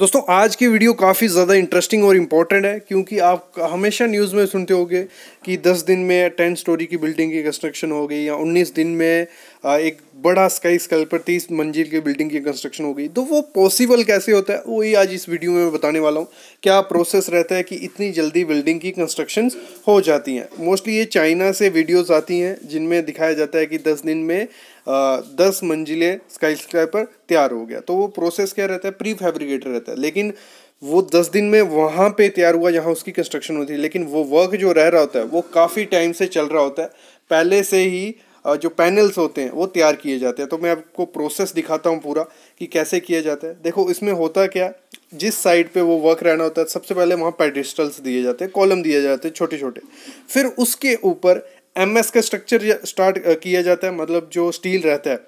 दोस्तों आज की वीडियो काफ़ी ज़्यादा इंटरेस्टिंग और इम्पॉर्टेंट है क्योंकि आप हमेशा न्यूज़ में सुनते होंगे कि 10 दिन में 10 स्टोरी की बिल्डिंग की कंस्ट्रक्शन हो गई या 19 दिन में एक बड़ा स्काई स्कल पर तीस मंजिल की बिल्डिंग की कंस्ट्रक्शन हो गई तो वो पॉसिबल कैसे होता है वही आज इस वीडियो में बताने वाला हूँ क्या प्रोसेस रहता है कि इतनी जल्दी बिल्डिंग की कंस्ट्रक्शन हो जाती हैं मोस्टली ये चाइना से वीडियोज़ आती हैं जिनमें दिखाया जाता है कि दस दिन में दस मंजिले स्काई स्क्राइपर तैयार हो गया तो वो प्रोसेस क्या रहता है प्री फैब्रिकेटर रहता है लेकिन वो दस दिन में वहाँ पे तैयार हुआ जहाँ उसकी कंस्ट्रक्शन होती है लेकिन वो वर्क जो रह रहा होता है वो काफ़ी टाइम से चल रहा होता है पहले से ही जो पैनल्स होते हैं वो तैयार किए जाते हैं तो मैं आपको प्रोसेस दिखाता हूँ पूरा कि कैसे किया जाता है देखो इसमें होता क्या जिस साइड पे वो वर्क रहना होता है सबसे पहले वहाँ पेडिस्टल्स दिए जाते हैं कॉलम दिए जाते हैं छोटे छोटे फिर उसके ऊपर एम एस का स्ट्रक्चर स्टार्ट uh, किया जाता है मतलब जो स्टील रहता है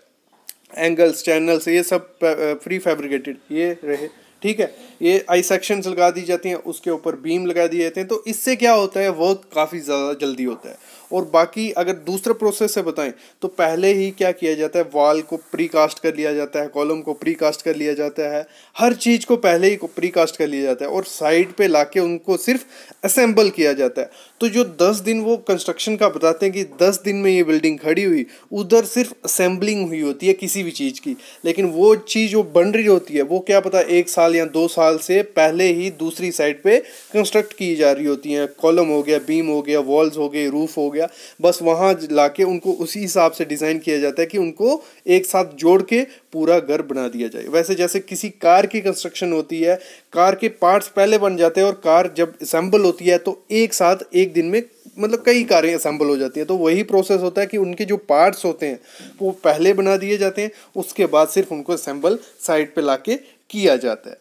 एंगल्स चैनल्स ये सब प्री uh, फैब्रिकेटेड uh, ये रहे ठीक है ये आई सेक्शंस लगा दी जाती हैं उसके ऊपर बीम लगा दिए जाते हैं तो इससे क्या होता है वर्क काफ़ी ज़्यादा जल्दी होता है और बाकी अगर दूसरा प्रोसेस से बताएं तो पहले ही क्या किया जाता है वाल को प्री कास्ट कर लिया जाता है कॉलम को प्री कास्ट कर लिया जाता है हर चीज़ को पहले ही प्री कास्ट कर लिया जाता है और साइड पे लाके उनको सिर्फ असेंबल किया जाता है तो जो दस दिन वो कंस्ट्रक्शन का बताते हैं कि दस दिन में ये बिल्डिंग खड़ी हुई उधर सिर्फ असेंबलिंग हुई होती है किसी भी चीज़ की लेकिन वो चीज़ जो बन रही होती है वो क्या पता एक साल साल या दो साल से पहले ही दूसरी साइड पे कंस्ट्रक्ट की जा रही होती हैं कॉलम हो गया बीम हो गया वॉल्स हो गए रूफ हो गया बस वहाँ लाके उनको उसी हिसाब से डिज़ाइन किया जाता है कि उनको एक साथ जोड़ के पूरा घर बना दिया जाए वैसे जैसे किसी कार की कंस्ट्रक्शन होती है कार के पार्ट्स पहले बन जाते हैं और कार जब असेंबल होती है तो एक साथ एक दिन में मतलब कई कारें असेंबल हो जाती हैं तो वही प्रोसेस होता है कि उनके जो पार्ट्स होते हैं वो पहले बना दिए जाते हैं उसके बाद सिर्फ उनको असेंबल साइड पे लाके किया जाता है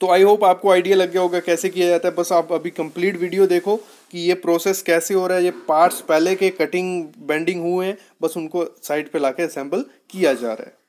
तो आई होप आपको आइडिया लग गया होगा कैसे किया जाता है बस आप अभी कंप्लीट वीडियो देखो कि ये प्रोसेस कैसे हो रहा है ये पार्ट्स पहले के कटिंग बेंडिंग हुए हैं बस उनको साइड पे लाके असेंबल किया जा रहा है